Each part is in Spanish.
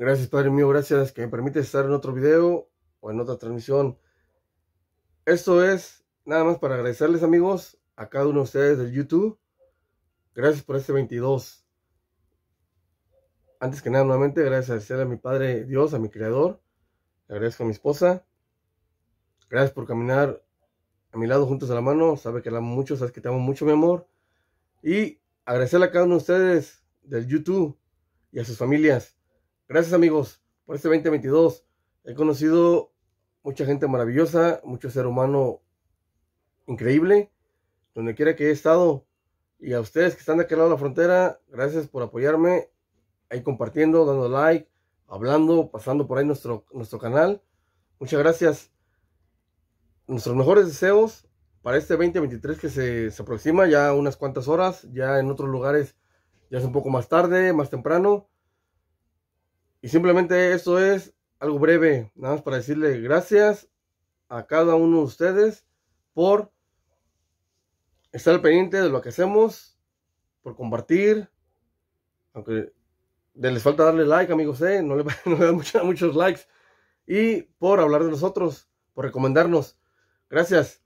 Gracias, Padre mío, gracias que me permite estar en otro video o en otra transmisión. Esto es nada más para agradecerles, amigos, a cada uno de ustedes del YouTube. Gracias por este 22. Antes que nada, nuevamente, gracias a mi Padre Dios, a mi Creador. Le agradezco a mi esposa. Gracias por caminar a mi lado juntos de la mano. Sabe que la amo mucho, sabes que te amo mucho, mi amor. Y agradecerle a cada uno de ustedes del YouTube y a sus familias. Gracias amigos por este 2022. He conocido mucha gente maravillosa, mucho ser humano increíble, donde quiera que he estado. Y a ustedes que están de aquel lado de la frontera, gracias por apoyarme, ahí compartiendo, dando like, hablando, pasando por ahí nuestro, nuestro canal. Muchas gracias. Nuestros mejores deseos para este 2023 que se aproxima ya unas cuantas horas, ya en otros lugares ya es un poco más tarde, más temprano. Y simplemente eso es algo breve, nada más para decirle gracias a cada uno de ustedes por estar pendiente de lo que hacemos, por compartir, aunque les falta darle like, amigos, eh, no le, dan muchos likes, y por hablar de nosotros, por recomendarnos. Gracias.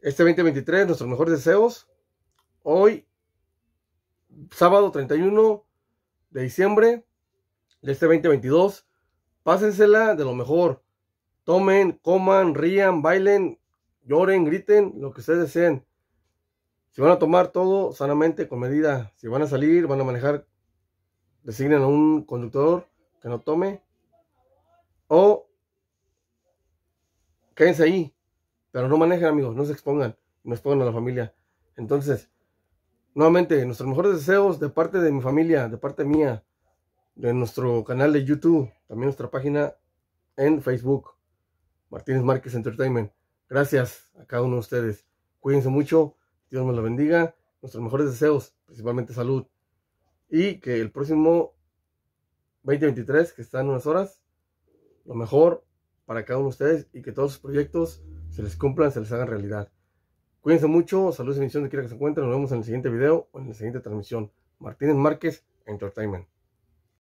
Este 2023, nuestros mejores deseos. Hoy, sábado 31 de diciembre, de este 2022. Pásensela de lo mejor. Tomen, coman, rían, bailen, lloren, griten, lo que ustedes deseen. Si van a tomar todo sanamente, con medida. Si van a salir, van a manejar, designen a un conductor que no tome. O quédense ahí, pero no manejen, amigos, no se expongan, no expongan a la familia. Entonces, nuevamente, nuestros mejores deseos de parte de mi familia, de parte mía, de nuestro canal de YouTube, también nuestra página en Facebook, Martínez Márquez Entertainment. Gracias a cada uno de ustedes. Cuídense mucho, Dios nos la bendiga, nuestros mejores deseos, principalmente salud. Y que el próximo 2023, que está en unas horas, lo mejor para cada uno de ustedes y que todos sus proyectos se les cumplan, se les hagan realidad. Cuídense mucho, saludos y bendiciones de quiera que se encuentren. Nos vemos en el siguiente video o en la siguiente transmisión. Martínez Márquez Entertainment.